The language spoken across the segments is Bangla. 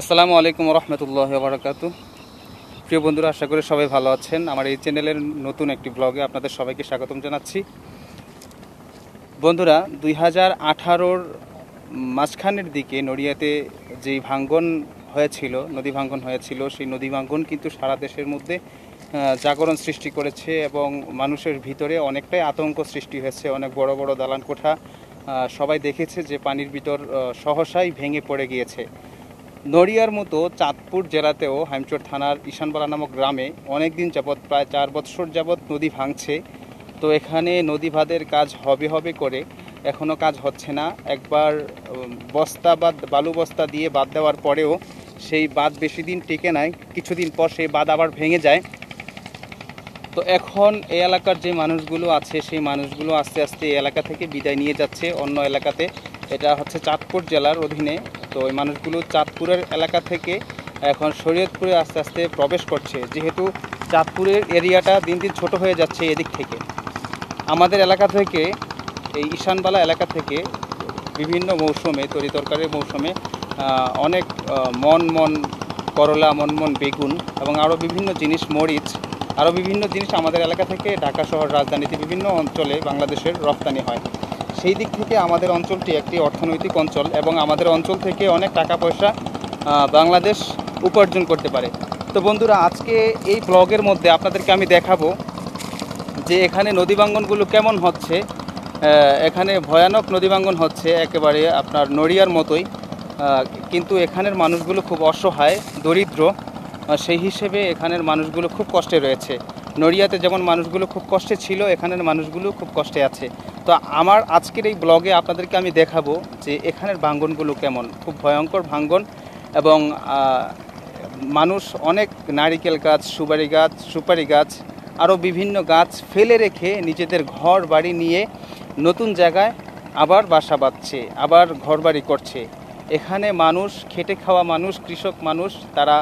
আসসালামু আলাইকুম রহমতুল্লাহ বারকাত প্রিয় বন্ধুরা আশা করি সবাই ভালো আছেন আমার এই চ্যানেলের নতুন একটি ব্লগে আপনাদের সবাইকে স্বাগতম জানাচ্ছি বন্ধুরা দুই হাজার আঠারোর মাঝখানের দিকে নড়িয়াতে যেই ভাঙ্গন হয়েছিল নদী ভাঙ্গন হয়েছিল সেই নদী ভাঙ্গন কিন্তু সারা দেশের মধ্যে জাগরণ সৃষ্টি করেছে এবং মানুষের ভিতরে অনেকটাই আতঙ্ক সৃষ্টি হয়েছে অনেক বড় বড় দালান কোঠা সবাই দেখেছে যে পানির ভিতর সহসাই ভেঙে পড়ে গিয়েছে নড়িয়ার মতো চাঁদপুর জেলাতেও হাইমচর থানার ঈশানপাড়া নামক গ্রামে অনেক দিন যাবৎ প্রায় চার বৎসর যাবৎ নদী ভাঙছে তো এখানে নদী ভাঁদের কাজ হবে হবে করে এখনও কাজ হচ্ছে না একবার বস্তা বা বালু বস্তা দিয়ে বাদ দেওয়ার পরেও সেই বাঁধ বেশি দিন টেকে নাই কিছুদিন পর সেই বাঁধ আবার ভেঙে যায় তো এখন এই এলাকার যে মানুষগুলো আছে সেই মানুষগুলো আস্তে আস্তে এই এলাকা থেকে বিদায় নিয়ে যাচ্ছে অন্য এলাকাতে এটা হচ্ছে চাঁদপুর জেলার অধীনে তো ওই মানুষগুলো চাঁদপুরের এলাকা থেকে এখন শরীয়তপুরে আস্তে আস্তে প্রবেশ করছে যেহেতু চাঁদপুরের এরিয়াটা দিন দিন ছোট হয়ে যাচ্ছে এদিক থেকে আমাদের এলাকা থেকে এই ঈশানবালা এলাকা থেকে বিভিন্ন মৌসুমে তরি তরকারির মৌসুমে অনেক মন মন করলা মন মন বেগুন এবং আরও বিভিন্ন জিনিস মরিচ আরও বিভিন্ন জিনিস আমাদের এলাকা থেকে ঢাকা শহর রাজধানীতে বিভিন্ন অঞ্চলে বাংলাদেশের রপ্তানি হয় সেই দিক থেকে আমাদের অঞ্চলটি একটি অর্থনৈতিক অঞ্চল এবং আমাদের অঞ্চল থেকে অনেক টাকা পয়সা বাংলাদেশ উপার্জন করতে পারে তো বন্ধুরা আজকে এই ব্লগের মধ্যে আপনাদেরকে আমি দেখাবো যে এখানে নদীবাঙ্গনগুলো কেমন হচ্ছে এখানে ভয়ানক নদীবাঙ্গন হচ্ছে একেবারে আপনার নড়িয়ার মতোই কিন্তু এখানের মানুষগুলো খুব অসহায় দরিদ্র সেই হিসেবে এখানের মানুষগুলো খুব কষ্টে রয়েছে নড়িয়াতে যেমন মানুষগুলো খুব কষ্টে ছিল এখানের মানুষগুলো খুব কষ্টে আছে তো আমার আজকের এই ব্লগে আপনাদেরকে আমি দেখাবো যে এখানের ভাঙ্গনগুলো কেমন খুব ভয়ঙ্কর ভাঙ্গন এবং মানুষ অনেক নারিকেল গাছ সুপারি গাছ সুপারি গাছ আরও বিভিন্ন গাছ ফেলে রেখে নিজেদের ঘর বাড়ি নিয়ে নতুন জায়গায় আবার বাসা বাঁধছে আবার ঘর বাড়ি করছে এখানে মানুষ খেটে খাওয়া মানুষ কৃষক মানুষ তারা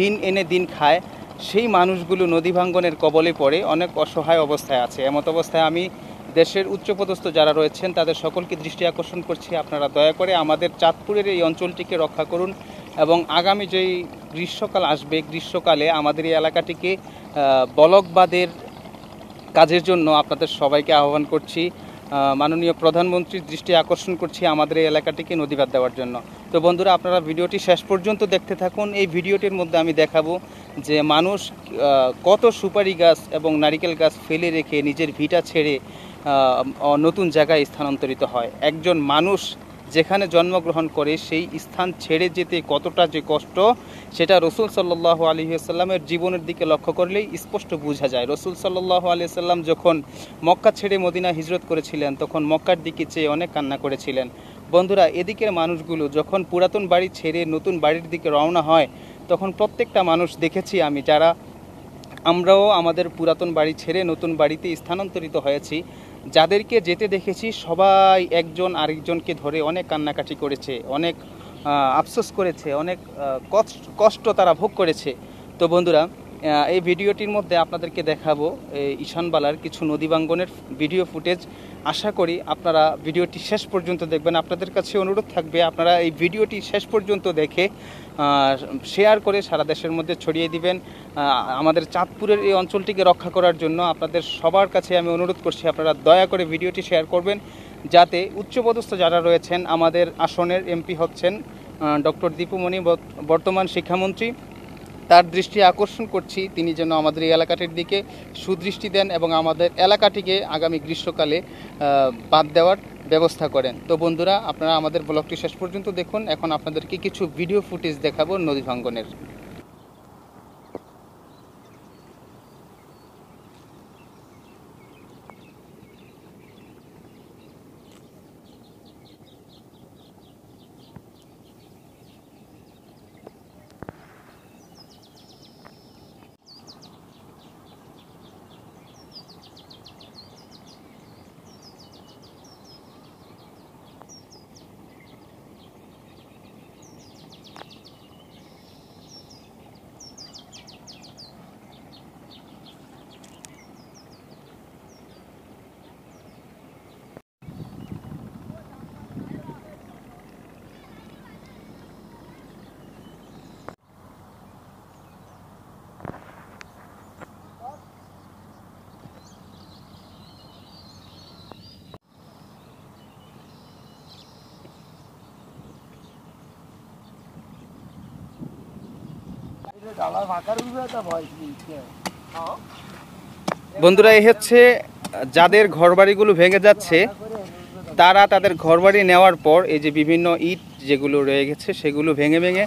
দিন এনে দিন খায় সেই মানুষগুলো নদী ভাঙ্গনের কবলে পড়ে অনেক অসহায় অবস্থায় আছে এমত অবস্থায় আমি দেশের উচ্চপদস্থ যারা রয়েছেন তাদের সকলকে দৃষ্টি আকর্ষণ করছি আপনারা দয়া করে আমাদের চাঁদপুরের এই অঞ্চলটিকে রক্ষা করুন এবং আগামী যেই গ্রীষ্মকাল আসবে গ্রীষ্মকালে আমাদের এই এলাকাটিকে বলকবাদের কাজের জন্য আপনাদের সবাইকে আহ্বান করছি মাননীয় প্রধানমন্ত্রীর দৃষ্টি আকর্ষণ করছি আমাদের এই এলাকাটিকে নদীবাদ দেওয়ার জন্য তো বন্ধুরা আপনারা ভিডিওটি শেষ পর্যন্ত দেখতে থাকুন এই ভিডিওটির মধ্যে আমি দেখাবো যে মানুষ কত সুপারি গাছ এবং নারিকেল গাছ ফেলে রেখে নিজের ভিটা ছেড়ে নতুন জায়গায় স্থানান্তরিত হয় একজন মানুষ যেখানে জন্মগ্রহণ করে সেই স্থান ছেড়ে যেতে কতটা যে কষ্ট সেটা রসুল সাল্লাহ আলহিহাল্লামের জীবনের দিকে লক্ষ্য করলেই স্পষ্ট বোঝা যায় রসুল সাল্লাহ আলিয়াল্লাম যখন মক্কা ছেড়ে মদিনা হিজরত করেছিলেন তখন মক্কার দিকে চেয়ে অনেক কান্না করেছিলেন বন্ধুরা এদিকের মানুষগুলো যখন পুরাতন বাড়ি ছেড়ে নতুন বাড়ির দিকে রওনা হয় তখন প্রত্যেকটা মানুষ দেখেছি আমি যারা আমরাও আমাদের পুরাতন বাড়ি ছেড়ে নতুন বাড়িতে স্থানান্তরিত হয়েছি যাদেরকে যেতে দেখেছি সবাই একজন আরেকজনকে ধরে অনেক কান্নাকাটি করেছে অনেক আফসোস করেছে অনেক কষ্ট তারা ভোগ করেছে তো বন্ধুরা এই ভিডিওটির মধ্যে আপনাদেরকে দেখাবো ঈশানবালার কিছু নদী বাঙ্গনের ভিডিও ফুটেজ আশা করি আপনারা ভিডিওটি শেষ পর্যন্ত দেখবেন আপনাদের কাছে অনুরোধ থাকবে আপনারা এই ভিডিওটি শেষ পর্যন্ত দেখে শেয়ার করে সারা দেশের মধ্যে ছড়িয়ে দিবেন আমাদের চাঁদপুরের এই অঞ্চলটিকে রক্ষা করার জন্য আপনাদের সবার কাছে আমি অনুরোধ করছি আপনারা দয়া করে ভিডিওটি শেয়ার করবেন যাতে উচ্চপদস্থ যারা রয়েছেন আমাদের আসনের এমপি হচ্ছেন ডক্টর দীপুমণি বর্তমান শিক্ষামন্ত্রী তার দৃষ্টি আকর্ষণ করছি তিনি যেন আমাদের এই এলাকাটির দিকে সুদৃষ্টি দেন এবং আমাদের এলাকাটিকে আগামী গ্রীষ্মকালে বাদ দেওয়ার ব্যবস্থা করেন তো বন্ধুরা আপনারা আমাদের ব্লগটি শেষ পর্যন্ত দেখুন এখন আপনাদেরকে কিছু ভিডিও ফুটেজ দেখাবো নদী ভাঙ্গনের বন্ধুরা এ হচ্ছে যাদের ঘরবাড়িগুলো ভেঙে যাচ্ছে তারা তাদের ঘরবাড়ি নেওয়ার পর এই যে বিভিন্ন ইট যেগুলো রয়ে গেছে সেগুলো ভেঙে ভেঙে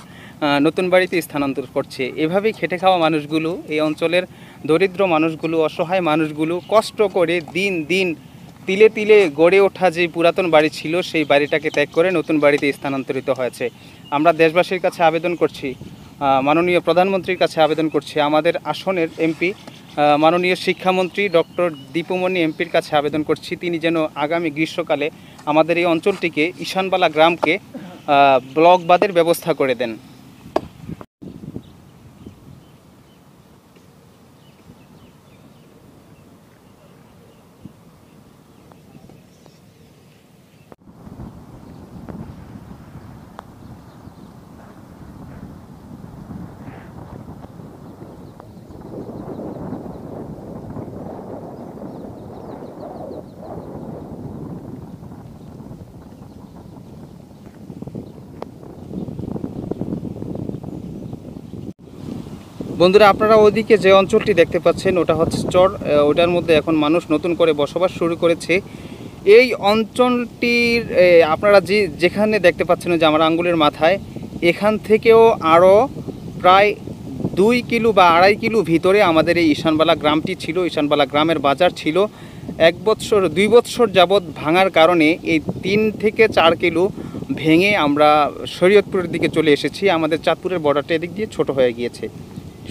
নতুন বাড়িতে স্থানান্তর করছে এভাবেই খেটে খাওয়া মানুষগুলো এই অঞ্চলের দরিদ্র মানুষগুলো অসহায় মানুষগুলো কষ্ট করে দিন দিন তিলে তিলে গড়ে ওঠা যে পুরাতন বাড়ি ছিল সেই বাড়িটাকে ত্যাগ করে নতুন বাড়িতে স্থানান্তরিত হয়েছে আমরা দেশবাসীর কাছে আবেদন করছি মাননীয় প্রধানমন্ত্রীর কাছে আবেদন করছি আমাদের আসনের এমপি মাননীয় শিক্ষামন্ত্রী ডক্টর দীপমণি এমপির কাছে আবেদন করছি তিনি যেন আগামী গ্রীষ্মকালে আমাদের এই অঞ্চলটিকে ঈশানবালা গ্রামকে ব্লকবাদের ব্যবস্থা করে দেন বন্ধুরা আপনারা ওদিকে যে অঞ্চলটি দেখতে পাচ্ছেন ওটা হচ্ছে চর ওটার মধ্যে এখন মানুষ নতুন করে বসবাস শুরু করেছে এই অঞ্চলটির আপনারা যে যেখানে দেখতে পাচ্ছেন যে আমার আঙ্গুলের মাথায় এখান থেকেও আরও প্রায় দুই কিলো বা আড়াই কিলো ভিতরে আমাদের এই ঈশানবালা গ্রামটি ছিল ঈশানবালা গ্রামের বাজার ছিল এক বৎসর দুই বৎসর যাবৎ ভাঙার কারণে এই তিন থেকে চার কিলো ভেঙে আমরা শরীয়তপুরের দিকে চলে এসেছি আমাদের চাঁদপুরের বর্ডারটা এদিক দিয়ে ছোট হয়ে গিয়েছে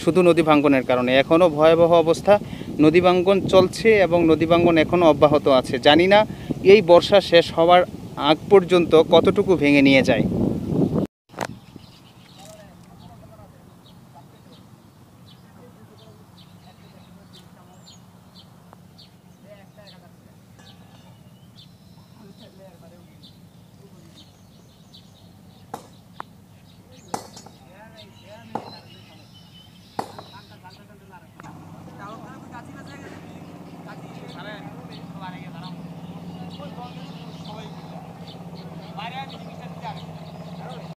শুধু নদী ভাঙ্গনের কারণে এখনও ভয়াবহ অবস্থা নদী ভাঙ্গন চলছে এবং নদী ভাঙ্গন এখনও অব্যাহত আছে জানি না এই বর্ষা শেষ হওয়ার আগ পর্যন্ত কতটুকু ভেঙে নিয়ে যায়